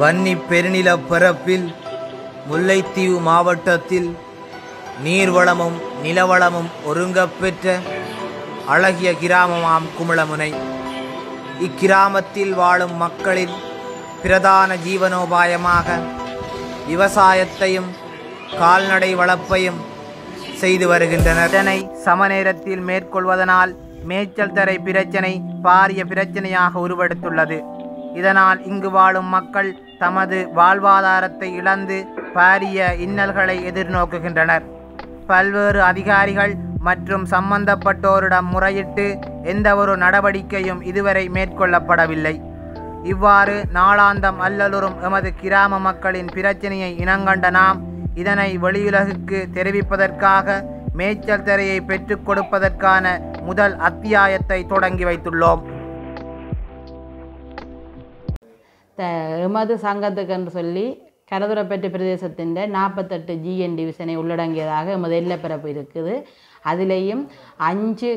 வன்னி பெருநில பரப்பில் முல்லைத்தீவு மாவட்டத்தில் நீர்வளமும் நிலவளமும் ஒருங்கப்பெற்ற அழகிய கிராமமாம் குமிளமுனை இக்கிராமத்தில் வாழும் மக்களின் பிரதான ஜீவனோபாயமாக விவசாயத்தையும் கால்நடை வளர்ப்பையும் செய்து வருகின்றனர் இதனை சமநேரத்தில் மேற்கொள்வதனால் மேய்ச்சல் தரை பிரச்சனை பாரிய பிரச்சனையாக உருவெடுத்துள்ளது இதனால் இங்கு வாழும் மக்கள் தமது வாழ்வாதாரத்தை இழந்து பாரிய இன்னல்களை எதிர்நோக்குகின்றனர் பல்வேறு அதிகாரிகள் மற்றும் சம்பந்தப்பட்டோரிடம் முறையிட்டு எந்தவொரு நடவடிக்கையும் இதுவரை மேற்கொள்ளப்படவில்லை இவ்வாறு நாளாந்தம் அல்லலுறும் எமது கிராம மக்களின் பிரச்சனையை இனங்கண்ட நாம் இதனை வெளியுலகுக்கு தெரிவிப்பதற்காக மேய்ச்சல் திரையை பெற்றுக் கொடுப்பதற்கான முதல் அத்தியாயத்தை தொடங்கி வைத்துள்ளோம் த எமது சங்கத்துக்கென்று சொல்லி கரதுரப்பேட்டை பிரதேசத்தின் நாற்பத்தெட்டு ஜிஎன் டிவிஷனை உள்ளடங்கியதாக எமது எல்லப்பிறப்பு இருக்குது அதிலேயும் அஞ்சு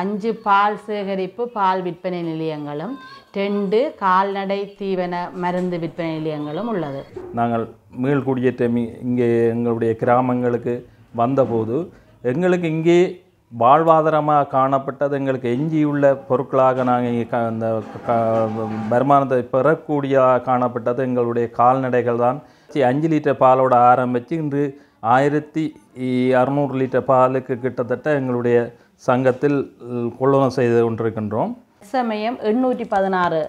அஞ்சு பால் சேகரிப்பு பால் விற்பனை நிலையங்களும் ரெண்டு கால்நடை தீவன மருந்து விற்பனை நிலையங்களும் உள்ளது நாங்கள் மீள்குடியேற்ற இங்கே எங்களுடைய கிராமங்களுக்கு வந்தபோது எங்களுக்கு இங்கே வாழ்வாதாரமாக காணப்பட்டது எங்களுக்கு எஞ்சியுள்ள பொருட்களாக நாங்கள் இங்கே அந்த வருமானத்தை பெறக்கூடியதாக காணப்பட்டது எங்களுடைய கால்நடைகள் தான் சரி அஞ்சு லிட்டர் பாலோட ஆரம்பித்து இன்று ஆயிரத்தி அறநூறு லிட்டர் பாலுக்கு கிட்டத்தட்ட எங்களுடைய சங்கத்தில் கொள்வனம் செய்து கொண்டிருக்கின்றோம் சமயம் எண்ணூற்றி பதினாறு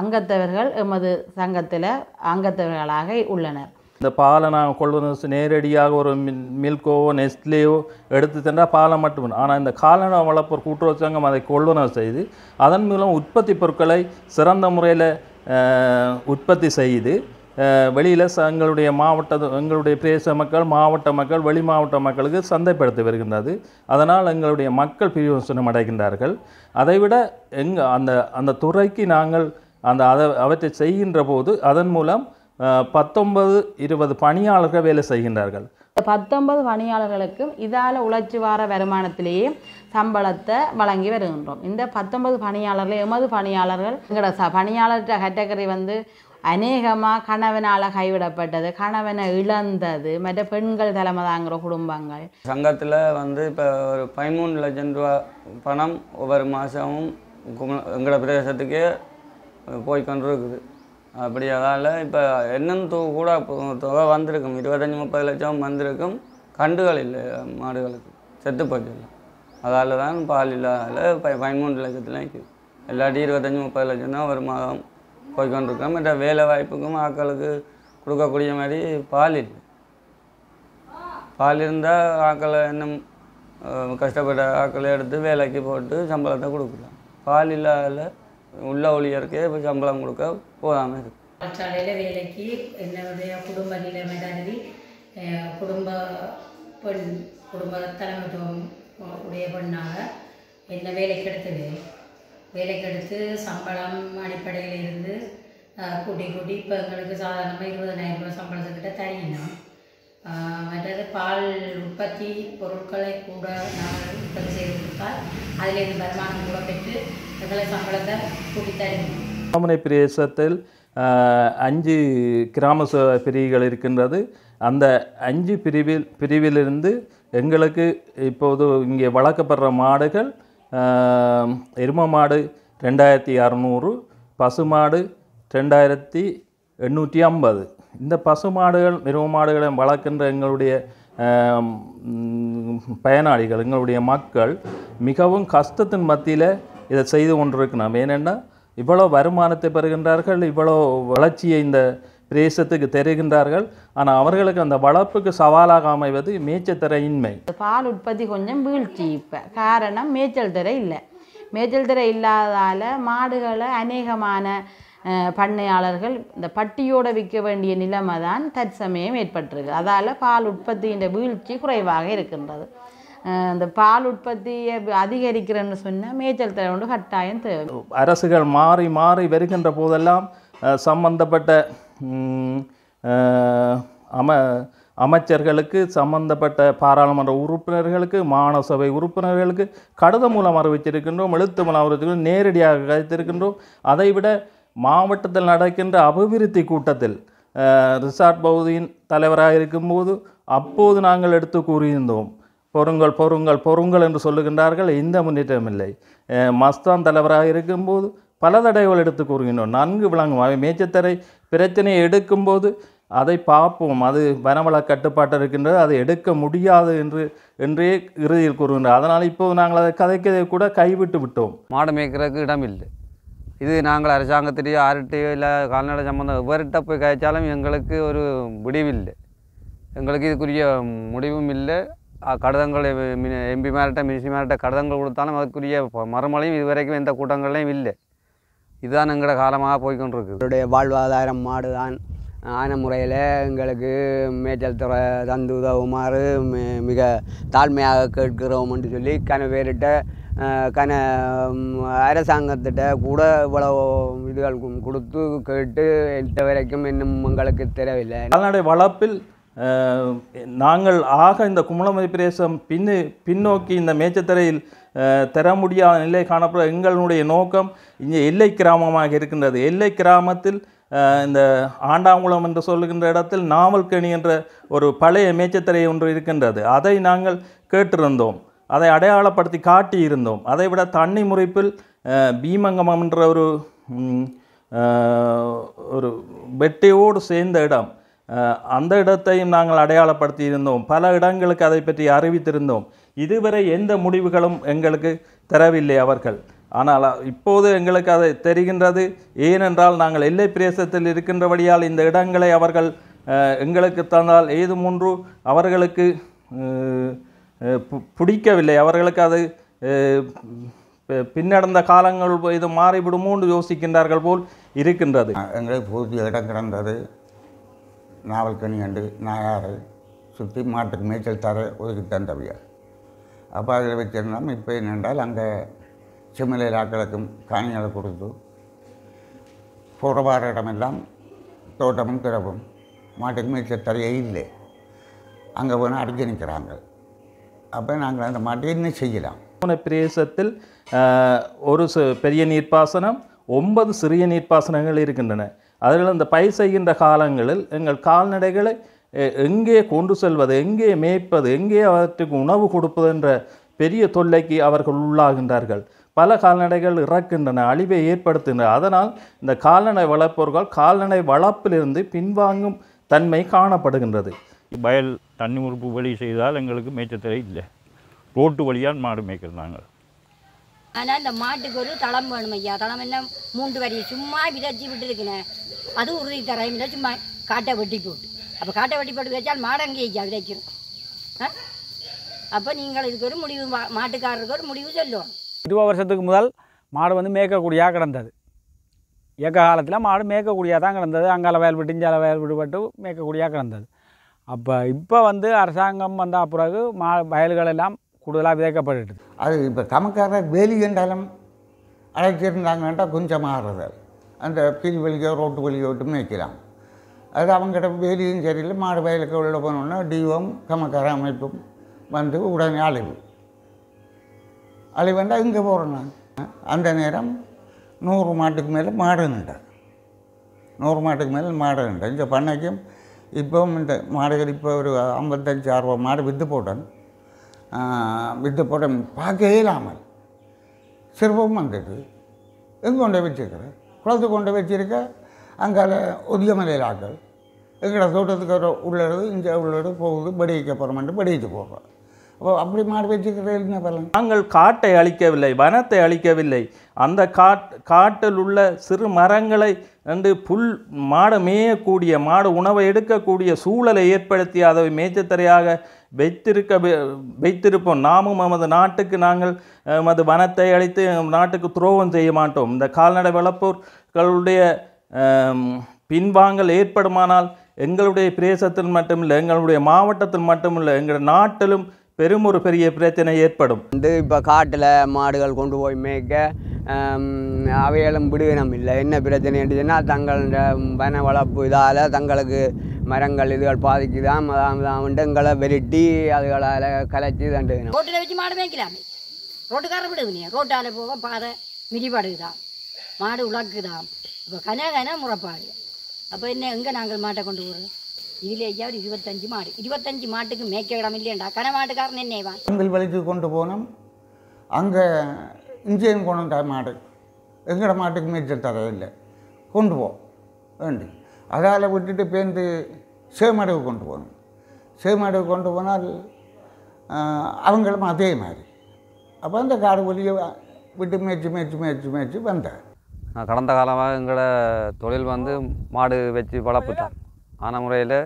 அங்கத்தவர்கள் எமது சங்கத்தில் அங்கத்தவர்களாக உள்ளனர் இந்த பாலை நான் கொள்வது நேரடியாக ஒரு மில்கோவோ நெஸ்ட்லேயோ எடுத்து சென்றால் பாலை மட்டும் ஆனால் இந்த கால்நடை வளர்ப்போர் கூட்டுறவு சங்கம் அதை கொள்வனவு செய்து அதன் மூலம் உற்பத்தி பொருட்களை சிறந்த முறையில் உற்பத்தி செய்து வெளியில் எங்களுடைய மாவட்ட எங்களுடைய பிரதேச மக்கள் மாவட்ட மக்கள் வெளி மாவட்ட மக்களுக்கு சந்தைப்படுத்தி வருகின்றது அதனால் எங்களுடைய மக்கள் பிரயோசனம் அடைகின்றார்கள் அதைவிட எங்கள் அந்த அந்த துறைக்கு நாங்கள் அந்த அதை அவற்றை செய்கின்ற போது அதன் மூலம் பத்தொன்பது இருபது பணியாளர்கள் வேலை செய்கின்றார்கள் பத்தொன்பது பணியாளர்களுக்கும் இதால் உழைச்சி வார வருமானத்திலேயே சம்பளத்தை வழங்கி வருகின்றோம் இந்த பத்தொன்பது பணியாளர்கள் எமது பணியாளர்கள் எங்களோட பணியாளர் கேட்டகரி வந்து அநேகமாக கணவனால் கைவிடப்பட்டது கணவனை இழந்தது மற்ற பெண்கள் தலைமை தாங்குகிற குடும்பங்கள் சங்கத்தில் வந்து இப்போ ஒரு பதிமூணு லட்சம் ரூபா பணம் ஒவ்வொரு மாதமும் எங்களோட பிரதேசத்துக்கே போய் இருக்குது அப்படி அதனால் இப்போ என்னன்னு தொகை கூட தொகை வந்திருக்கும் இருபத்தஞ்சி முப்பது லட்சம் வந்திருக்கும் கண்டுகள் இல்லை மாடுகளுக்கு செத்து போச்சு அதால் தான் பால் இல்லாதால் ப பதிமூன்று லட்சத்தில் நிற்கிது எல்லாட்டி இருபத்தஞ்சி முப்பது லட்சம் தான் ஒரு மாதம் போய்கொண்டிருக்கோம் மற்ற வேலை வாய்ப்புக்கும் ஆக்களுக்கு கொடுக்கக்கூடிய மாதிரி பால் இல்லை பால் இருந்தால் ஆக்களை இன்னும் கஷ்டப்பட்ட ஆக்களை எடுத்து வேலைக்கு போட்டு சம்பளத்தை கொடுக்கலாம் பால் இல்லாத உள்ள ஊழியருக்கு சம்பளம் கொடுக்க போகாமல் இருக்கு தொழிற்சாலையில் வேலைக்கு என்னுடைய குடும்ப நிலைமை தகுதி குடும்ப பெண் குடும்ப தலைமைத்துவம் உடைய பெண்ணாக என்ன வேலைக்கு எடுத்தது வேலைக்கு எடுத்து சம்பளம் அடிப்படையில் இருந்து கூட்டி கூட்டி இப்போ எங்களுக்கு சாதாரணமாக இருபதனாயிரம் ரூபாய் சம்பளத்துக்கிட்ட தரணும் மற்றது பால் உற்பத்தி பொருட்களை கூட நாங்கள் உற்பத்தி செய்து கொடுத்தால் அதிலிருந்து வருமானம் கூட பெற்று ഇവളെ பிரதேசத்தில் அஞ்சு கிராம பிரிவுகள் இருக்கின்றது அந்த அஞ்சு பிரிவில் பிரிவிலிருந்து எங்களுக்கு இப்போது இங்கே வளர்க்கப்படுற மாடுகள் எரும மாடு ரெண்டாயிரத்தி அறநூறு பசு மாடு ரெண்டாயிரத்தி எண்ணூற்றி ஐம்பது இந்த பசு மாடுகள் எரும மாடுகளை வளர்க்கின்ற எங்களுடைய பயனாளிகள் எங்களுடைய மக்கள் மிகவும் கஷ்டத்தின் மத்தியில் இதை செய்து கொண்டிருக்கு நாம் ஏனென்னா இவ்வளோ வருமானத்தை பெறுகின்றார்கள் இவ்வளோ வளர்ச்சியை இந்த பிரேசத்துக்கு தெரிகின்றார்கள் ஆனால் அவர்களுக்கு அந்த வளர்ப்புக்கு சவாலாக அமைவது மேய்ச்சத்திரையின்மை பால் உற்பத்தி கொஞ்சம் வீழ்ச்சி இப்போ காரணம் மேய்ச்சல் திரை இல்லை மேய்ச்சல் திரை இல்லாதால் மாடுகளை அநேகமான பண்ணையாளர்கள் இந்த பட்டியோடு விற்க வேண்டிய நிலைமை தான் தற்சமயம் ஏற்பட்டிருக்கு அதால் பால் உற்பத்தியின் வீழ்ச்சி குறைவாக இருக்கின்றது இந்த பால் உற்பத்தியை அதிகரிக்கிறேன்னு சொன்னால் மேய்ச்சல் திறன் கொண்டு கட்டாயம் தேவை அரசுகள் மாறி மாறி வருகின்ற போதெல்லாம் சம்பந்தப்பட்ட அம அமைச்சர்களுக்கு சம்பந்தப்பட்ட பாராளுமன்ற உறுப்பினர்களுக்கு மாணவசபை உறுப்பினர்களுக்கு கடிதம் மூலம் அறிவிச்சிருக்கின்றோம் எழுத்து மூலம் அறிவிச்சிருக்கோம் நேரடியாக கழித்திருக்கின்றோம் அதைவிட மாவட்டத்தில் நடக்கின்ற அபிவிருத்தி கூட்டத்தில் ரிசார்ட் பகுதியின் தலைவராக இருக்கும்போது அப்போது நாங்கள் எடுத்து கூறியிருந்தோம் பொறுங்கள் பொறுங்கள் பொறுங்கள் என்று சொல்லுகின்றார்கள் இந்த முன்னேற்றம் இல்லை மஸ்தான் தலைவராக இருக்கும்போது பல தடைகள் எடுத்து கூறுகின்றோம் நன்கு விளங்கும் அவை மேச்சத்தரை பிரச்சனையை எடுக்கும்போது அதை பார்ப்போம் அது வனவள கட்டுப்பாட்டு இருக்கின்றது அதை எடுக்க முடியாது என்று என்றே இறுதியில் கூறுகின்றோம் அதனால் இப்போது நாங்கள் அதை கதைக்கதை கூட கைவிட்டு விட்டோம் மாடு மேய்க்கிறதுக்கு இடம் இல்லை இது நாங்கள் அரசாங்கத்திலேயோ ஆர்டியோ இல்லை கால்நடை சம்மந்தம் எவர்கிட்ட போய் கழிச்சாலும் எங்களுக்கு ஒரு முடிவில்லை எங்களுக்கு இதுக்குரிய முடிவும் இல்லை கடிதங்கள் எம்பிமார்கிட்ட மேலிட்ட கடிதங்கள் கொடுத்தாலும் அதுக்குரிய மறுமொழியும் இதுவரைக்கும் எந்த கூட்டங்கள்லையும் இல்லை இதுதான் எங்களோட காலமாக போய்கொண்டிருக்கு எங்களுடைய வாழ்வாதாரம் மாடு தான் ஆன முறையில் எங்களுக்கு மேய்ச்சல் துறை தந்து உதவுமாறு மிக தாழ்மையாக கேட்கிறோம் என்று சொல்லி கன பேரிட்ட கன அரசாங்கத்திட்ட கூட இவ்வளோ இதுகள் கொடுத்து கேட்டு இந்த வரைக்கும் இன்னும் எங்களுக்கு தெரியவில்லை கால்நடை வளர்ப்பில் நாங்கள் ஆக இந்த குமலமதி பிரதேசம் பின்னு பின்னோக்கி இந்த மேச்சத்தரையில் தர முடியாத நிலை காணப்பட எங்களுடைய நோக்கம் இங்கே எல்லை கிராமமாக இருக்கின்றது எல்லை கிராமத்தில் இந்த ஆண்டாங்குளம் என்று சொல்லுகின்ற இடத்தில் நாவல்கணி என்ற ஒரு பழைய மேச்சத்திரை ஒன்று இருக்கின்றது அதை நாங்கள் கேட்டிருந்தோம் அதை அடையாளப்படுத்தி காட்டியிருந்தோம் அதைவிட தண்ணி முறைப்பில் பீமங்கமம் என்ற ஒரு ஒரு வெட்டையோடு சேர்ந்த இடம் அந்த இடத்தையும் நாங்கள் அடையாளப்படுத்தி இருந்தோம் பல இடங்களுக்கு அதை பற்றி அறிவித்திருந்தோம் இதுவரை எந்த முடிவுகளும் எங்களுக்கு தரவில்லை அவர்கள் ஆனால் இப்போது எங்களுக்கு அதை தெரிகின்றது ஏனென்றால் நாங்கள் எல்லை பிரதேசத்தில் இருக்கின்றபடியால் இந்த இடங்களை அவர்கள் எங்களுக்கு தந்தால் ஏது மூன்று அவர்களுக்கு பிடிக்கவில்லை அவர்களுக்கு அது பின்னடந்த காலங்கள் இது மாறிவிடுமோன்னு யோசிக்கின்றார்கள் போல் இருக்கின்றது எங்களுக்கு போதிய இடம் கிடந்தது நாவல்கனி அண்டு நாயாறு சுற்றி மாட்டுக்கு மேய்ச்சல் தர ஒதுக்கித்தான் தவியார் அப்போ அதில் வச்சிருந்தாலும் இப்போ என்னென்றால் அங்கே சிம்மலையில் ஆக்களுக்கும் காணிகளை கொடுத்து புறவார இடமெல்லாம் தோட்டமும் கிடப்பும் மாட்டுக்கு மேய்ச்சல் தரையே இல்லை அங்கே போனால் அடிக்க நிற்கிறாங்க அப்போ நாங்கள் அந்த மாட்டை இன்னும் செய்யலாம் போன பிரதேசத்தில் ஒரு பெரிய நீர்ப்பாசனம் ஒன்பது சிறிய நீர்ப்பாசனங்கள் இருக்கின்றன அதில் இந்த பயிர் செய்கின்ற காலங்களில் எங்கள் கால்நடைகளை எங்கே கொண்டு செல்வது எங்கே மேய்ப்பது எங்கே அவற்றுக்கு உணவு கொடுப்பது என்ற பெரிய தொல்லைக்கு அவர்கள் உள்ளாகின்றார்கள் பல கால்நடைகள் இறக்கின்றன அழிவை ஏற்படுத்துகின்றன அதனால் இந்த கால்நடை வளர்ப்பவர்கள் கால்நடை வளர்ப்பிலிருந்து பின்வாங்கும் தன்மை காணப்படுகின்றது வயல் தண்ணி உறுப்பு வழி செய்தால் எங்களுக்கு மேய்ச்சத்திரை இல்லை ரோட்டு வழியால் மாடு மேய்க்கிறாங்க ஆனால் இந்த மாட்டுக்கு ஒரு தளம் வேணும் ஐயா தளம் என்ன மூன்று வரி சும்மா விதைச்சி விட்டுருக்குண்ணே அது உறுதி தரேன் இல்லை சும்மா காட்டை வெட்டி போட்டு அப்போ காட்டை வெட்டி போட்டு வச்சால் அங்கே ஐயா விதைக்கிறோம் ஆ அப்போ நீங்கள் இதுக்கு ஒரு முடிவு மாட்டுக்காரருக்கு ஒரு முடிவு சொல்லுவோம் இருபது வருஷத்துக்கு முதல் மாடு வந்து மேய்க்கக்கூடியாக கிடந்தது ஏக்க காலத்தில் மாடு மேய்க்கக்கூடியாக தான் கிடந்தது அங்கால வயல் விட்டு இஞ்சால வயல் விடுபட்டு மேய்க்கக்கூடியாக கிடந்தது அப்போ இப்போ வந்து அரசாங்கம் வந்த பிறகு மா வயல்களெல்லாம் கூடுதலாக விதைக்கப்பட்டு அது இப்போ தமக்காரர் வேலி என்றாலும் அழைச்சிருந்தாங்கன்னா கொஞ்சம் மாறுறது அந்த கீழ் வழியோ ரோட்டு வழியோ விட்டு மேய்க்கலாம் அது அவங்ககிட்ட வேலியும் சரியில்லை மாடு வயலுக்கு உள்ள போனோன்னா டிஓம் கமக்கார அமைப்பும் வந்து உடனே அழிவு அழிவு வந்தால் இங்கே போகிறோம்னா அந்த நேரம் நூறு மாட்டுக்கு மேலே மாடு நின்றேன் நூறு மாட்டுக்கு மேலே மாடு நின்றேன் இந்த பண்ணைக்கும் இப்போவும் இந்த மாடுகள் இப்போ ஒரு ஐம்பத்தஞ்சு அறுபது மாடு விற்று போட்டேன் வித்த படம் பார்க்க இயலாமல் சிரமம் வந்தது எங்கே கொண்டு வச்சிருக்கிறேன் குளத்துக்கு கொண்டு வச்சிருக்க அங்கால உதியமலையிலாக்கள் எங்களோட தோட்டத்துக்கு உள்ளது இங்கே உள்ளது போகுது படைக்க போகிறோம்னு படையிட்டு போகிறோம் அப்போ அப்படி மாறி வச்சுக்கிறது என்ன பலன் நாங்கள் காட்டை அழிக்கவில்லை வனத்தை அழிக்கவில்லை அந்த காட் காட்டில் உள்ள சிறு மரங்களை வந்து புல் மாடு மேயக்கூடிய மாடு உணவை எடுக்கக்கூடிய சூழலை ஏற்படுத்தி அதை மேய்ச்சத்தரையாக வைத்திருக்க வைத்திருப்போம் நாமும் நமது நாட்டுக்கு நாங்கள் நமது வனத்தை அழித்து நாட்டுக்கு துரோகம் செய்ய மாட்டோம் இந்த கால்நடை வளர்ப்போர்களுடைய பின்வாங்கல் ஏற்படுமானால் எங்களுடைய பிரதேசத்தில் மட்டுமில்லை எங்களுடைய மாவட்டத்தில் மட்டுமில்லை எங்கள் நாட்டிலும் பெரும் ஒரு பெரிய பிரச்சனை ஏற்படும் வந்து இப்போ காட்டில் மாடுகள் கொண்டு போய் மேய்க்க அவைகளும் விடுவினம் இல்லை என்ன பிரச்சனை சொன்னால் தங்களோட வன வளர்ப்பு இதால் தங்களுக்கு மரங்கள் இதுகள் பாதிக்குதான் அதான் எங்களை வெரட்டி அதுகளால் கலைச்சி தண்டுவினோம் ரோட்டில் வச்சு மாடு மேய்க்கலாமே ரோட்டுக்காரர் விடுவினியா ரோட்டால் போக பாதை மிதிபடுதான் மாடு உலக்குதான் இப்போ கன கன முறைப்பாடு அப்போ என்ன எங்கே நாங்கள் மாட்டை கொண்டு போகிறோம் இதில் ஐயாவது இருபத்தஞ்சு மாடு இருபத்தஞ்சு மாட்டுக்கு மேய்க்க இடம் இல்லையண்டா கடை மாட்டுக்காரன் என்னைவான் செங்கல் வலிக்கு கொண்டு போனோம் அங்கே இஞ்சியம் கொண்டு மாடு எங்கட மாட்டுக்கு மேய்ச்சல் தரவில்லை கொண்டு போ வேண்டி அதால் விட்டுட்டு பேருந்து சேமாடுக்கு கொண்டு போகணும் சேமாடுக்கு கொண்டு போனால் அவங்களும் அதே மாதிரி அப்போ அந்த காடு வழியை விட்டு மேய்ச்சி மேய்ச்சி மேய்ச்சி மேய்ச்சி வந்தேன் கடந்த காலமாக எங்களோட தொழில் வந்து மாடு வச்சு வளர்ப்பு ஆன முறையில்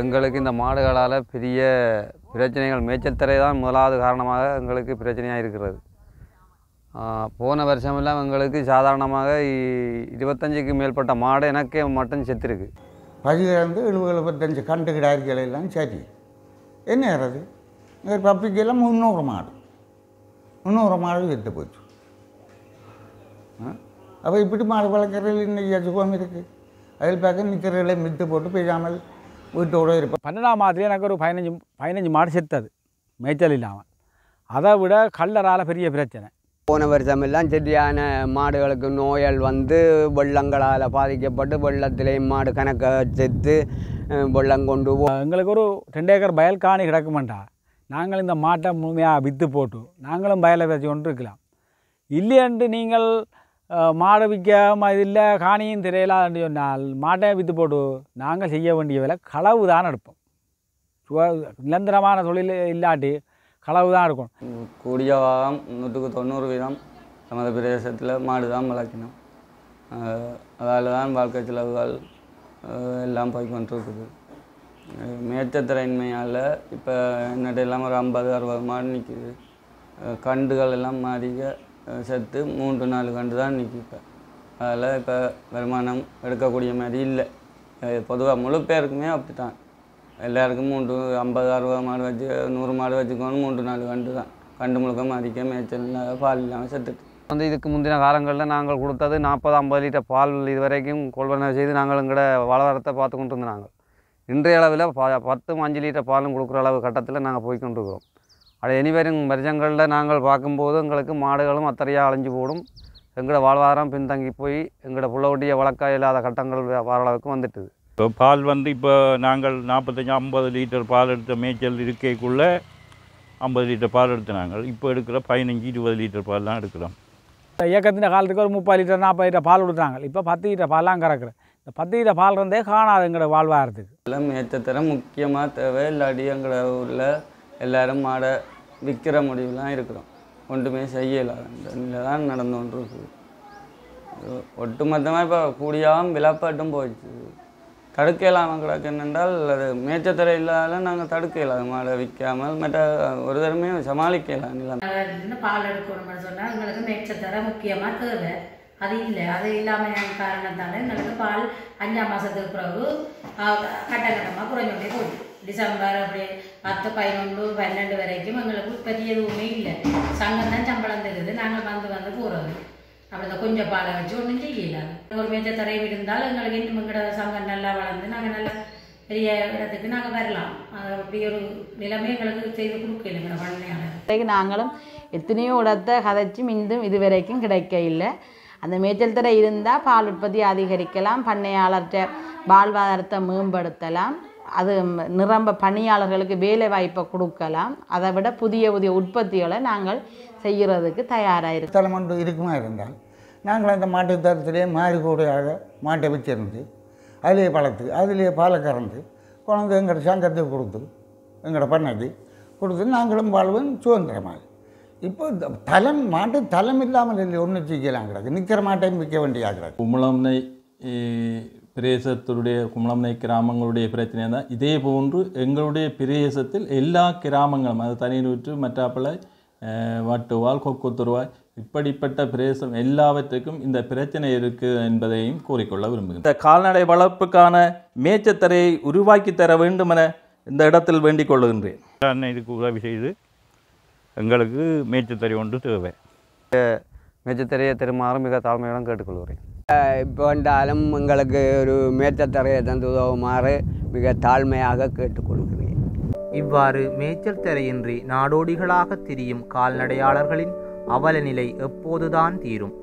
எங்களுக்கு இந்த மாடுகளால் பெரிய பிரச்சனைகள் மேய்ச்சல் தரை தான் முதலாவது காரணமாக எங்களுக்கு பிரச்சனையாக இருக்கிறது போன வருஷமெல்லாம் எங்களுக்கு சாதாரணமாக இருபத்தஞ்சிக்கு மேற்பட்ட மாடு எனக்கே மட்டும் செத்துருக்கு பதிலிருந்து எழுபது எழுபத்தஞ்சு கண்டு கிடாய்கள் எல்லாம் சரி என்ன ஏறது இங்கே பப்பிக்கெல்லாம் முந்நூறு மாடு முந்நூறு மாடு எடுத்து போச்சு அப்போ இப்படி மாடு வளர்க்குறதுல இன்னைக்கு அதுவும் இருக்குது அதில் பார்க்க மிச்சர்களை மித்து போட்டு பெய்யாமல் வீட்டோடு இருப்பேன் பன்னெண்டாம் மாதத்துலேயே எனக்கு ஒரு பதினஞ்சு பதினஞ்சு மாடு செத்தது மேய்ச்சல் இல்லாமல் அதை விட கல்லரால் பெரிய பிரச்சனை போன வருஷமெல்லாம் சரியான மாடுகளுக்கு நோயல் வந்து வெள்ளங்களால் பாதிக்கப்பட்டு வெள்ளத்திலேயும் மாடு கணக்க செத்து வெள்ளம் கொண்டு போ எங்களுக்கு ஒரு ரெண்டு ஏக்கர் பயல் காணி கிடக்குமெண்டா நாங்கள் இந்த மாட்டை முழுமையாக விற்று போட்டு நாங்களும் பயலை வச்சு கொண்டு இருக்கலாம் இல்லையென்று நீங்கள் மாடை விற்காம இது இல்லை காணியும் திரையலாம்னு சொன்னால் மாட்டை விற்று போட்டு நாங்கள் செய்ய வேண்டிய வேலை களவு தான் எடுப்போம் நிரந்தரமான தொழில் இல்லாட்டி களவு தான் இருக்கும் கூடிய வாகம் நூற்றுக்கு தொண்ணூறு வீதம் நமது பிரதேசத்தில் மாடு தான் வளர்க்கணும் அதால் தான் வாழ்க்கை செலவுகள் எல்லாம் போய் கொண்டிருக்குது மேச்சத்திறையின்மையால் இப்போ என்னட்ட இல்லாமல் ஒரு ஐம்பது அறுபது மாடு நிற்கிது கண்டுகள் எல்லாம் மாறிக்க செத்து மூன்று நாலு கண்டு தான் நிற்கும் இப்போ அதில் இப்போ வருமானம் எடுக்கக்கூடிய மாதிரி இல்லை பொதுவாக முழு பேருக்குமே தான் எல்லாருக்கும் மூன்று ஐம்பது அறுபது மாடு வச்சு நூறு மாடு வச்சுக்கோன்னு மூன்று நாலு கண்டு தான் கண்டு முழுக்க மதிக்க மேய்ச்சல் பால் இல்லாமல் செத்துட்டு வந்து இதுக்கு முந்தின காலங்களில் நாங்கள் கொடுத்தது நாற்பது ஐம்பது லிட்டர் பால் இது வரைக்கும் கொள்வனை செய்து நாங்கள் எங்கட வளவரத்தை பார்த்து கொண்டு இருந்தாங்க இன்றைய அளவில் பத்தும் அஞ்சு லிட்டர் பாலும் கொடுக்குற அளவு கட்டத்தில் நாங்கள் போய் அது இனிவரும் வருஷங்களில் நாங்கள் பார்க்கும்போது எங்களுக்கு மாடுகளும் அத்தறையாக அழிஞ்சு போடும் எங்களோட வாழ்வாதாரம் பின்தங்கி போய் எங்களோட புள்ளவட்டிய வழக்காக இல்லாத கட்டங்கள் வர அளவுக்கு வந்துட்டுது இப்போ பால் வந்து இப்போ நாங்கள் நாற்பத்தஞ்சு ஐம்பது லிட்டர் பால் எடுத்த மேய்ச்சல் இருக்கைக்குள்ளே ஐம்பது லிட்டர் பால் எடுத்து நாங்கள் இப்போ எடுக்கிற பதினஞ்சு இருபது லிட்டர் பால் தான் எடுக்கிறோம் இயக்கத்தின் காலத்துக்கு ஒரு முப்பது லிட்டர் நாற்பது லிட்டர் பால் கொடுத்தாங்க இப்போ பத்து லிட்டர் பால்லாம் கறக்குறேன் இந்த பத்து லிட்டர் பால் இருந்தே காணாது எங்களோட வாழ்வாரத்துக்கு எல்லாம் மேய்ச்சத்தர முக்கியமாக தேவை இல்லாடி எங்களை உள்ள எல்லோரும் மாடை விற்கிற முடிவுலாம் இருக்கிறோம் ஒன்றுமே செய்யலை அந்த நிலை தான் நடந்து கொண்டு இருக்குது ஒட்டுமொத்தமாக இப்போ கூடியாவும் விழாப்பாட்டும் போயிடுச்சு தடுக்க இல்லாமல் கிடக்கு என்னென்றால் அது மேச்சத்திரை இல்லாத நாங்கள் தடுக்க இல்லாத மாடை விற்காமல் மற்ற ஒரு தரமே சமாளிக்க இல்லை பால் எடுக்கணும்னு சொன்னால் எங்களுக்கு மேச்சத்திரை முக்கியமாக தேவை அது இல்லை அது இல்லாமல் காரணத்தால் எங்களுக்கு பால் அஞ்சாம் மாதத்துக்கு பிறகு கட்ட கட்டமாக குறைஞ்சோடே போயிடுது டிசம்பர் அப்படியே பத்து பதினொன்று பன்னெண்டு வரைக்கும் எங்களுக்கு உற்பத்தி எதுவுமே இல்லை சங்கம் தான் சம்பளம் தருது நாங்கள் வந்து வந்து போகிறது அப்படி தான் கொஞ்சம் பாலை வச்சு ஒன்றும் செய்யல ஒரு மேஜ தரையை இருந்தால் எங்களுக்கு இன்னும் எங்களோட சங்கம் நல்லா வளர்ந்து நாங்கள் நல்லா பெரிய இடத்துக்கு நாங்கள் வரலாம் அப்படி ஒரு நிலைமை எங்களுக்கு செய்து கொடுக்கல எங்களோட நாங்களும் எத்தனையோ இடத்தை கதைச்சி இன்றும் இது வரைக்கும் கிடைக்க இல்லை அந்த மேய்ச்சல் தடை இருந்தால் பால் உற்பத்தி அதிகரிக்கலாம் பண்ணையாளர்கிட்ட வாழ்வாதாரத்தை மேம்படுத்தலாம் அது நிரம்ப பணியாளர்களுக்கு வேலை வாய்ப்பை கொடுக்கலாம் அதை விட புதிய புதிய உற்பத்திகளை நாங்கள் செய்கிறதுக்கு தயாராக இருக்கு தலைமண்டு இருக்குமா இருந்தால் நாங்கள் அந்த மாட்டு மாட்டுத்தரத்திலே கூடையாக மாட்டை வச்சிருந்து அதிலே பழத்து அதிலே பாலை கறந்து குழந்தை எங்களோட சங்கத்துக்கு கொடுத்து எங்களோட பண்ணது கொடுத்து நாங்களும் வாழ்வோம் சுதந்திரமாக இப்போ தலம் மாட்டு தலம் இல்லாமல் இல்லை ஒன்று செய்யலாம் கிடக்கு நிற்கிற மாட்டையும் விற்க வேண்டியாகிறது கிடக்கு பிரதேசத்துடைய குமலம்னை கிராமங்களுடைய பிரச்சனையாக தான் இதே போன்று எங்களுடைய பிரதேசத்தில் எல்லா கிராமங்களும் அது தனியூற்று மற்றாப்பில் வட்டுவால் கொக்குத்துருவாய் இப்படிப்பட்ட பிரதேசம் எல்லாவற்றுக்கும் இந்த பிரச்சனை இருக்குது என்பதையும் கூறிக்கொள்ள விரும்புகிறேன் இந்த கால்நடை வளர்ப்புக்கான மேச்சத்தரையை உருவாக்கி தர வேண்டும் என இந்த இடத்தில் வேண்டிக் கொள்ளுகின்றேன் இதுக்கு உதவி செய்து எங்களுக்கு மேச்சத்தறை ஒன்று தேவை மேச்சத்தறையை திரும்ப மிக தாழ்மையுடன் கேட்டுக்கொள்கிறேன் இப்போ வந்தாலும் எங்களுக்கு ஒரு மேச்சத்தரையை தந்து உதவுமாறு மிக தாழ்மையாக கேட்டுக்கொள்கிறேன் இவ்வாறு மேய்ச்சல் தரையின்றி நாடோடிகளாக திரியும் கால்நடையாளர்களின் அவல நிலை எப்போதுதான் தீரும்